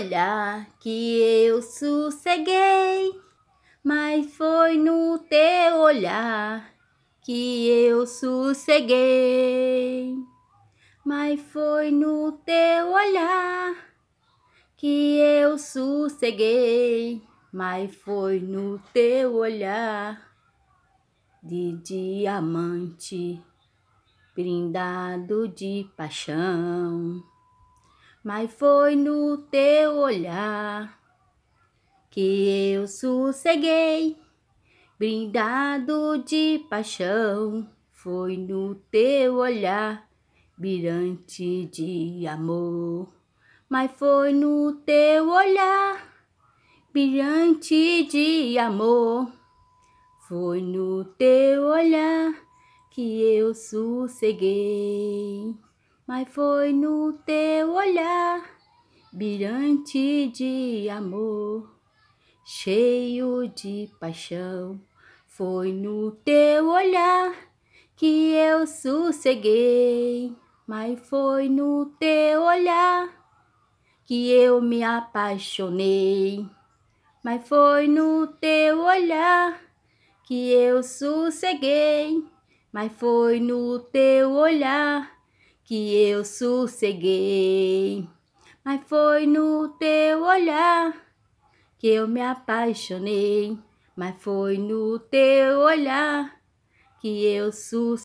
olhar que eu sosseguei, mas foi no teu olhar que eu sosseguei, mas foi no teu olhar que eu sosseguei, mas foi no teu olhar de diamante brindado de paixão mas foi no teu olhar que eu sosseguei, brindado de paixão. Foi no teu olhar, brilhante de amor, mas foi no teu olhar, brilhante de amor. Foi no teu olhar que eu sosseguei mas foi no teu olhar brilhante de amor, cheio de paixão. Foi no teu olhar que eu sosseguei, mas foi no teu olhar que eu me apaixonei. Mas foi no teu olhar que eu sosseguei, mas foi no teu olhar que eu sosseguei. Mas foi no teu olhar que eu me apaixonei. Mas foi no teu olhar que eu sosseguei.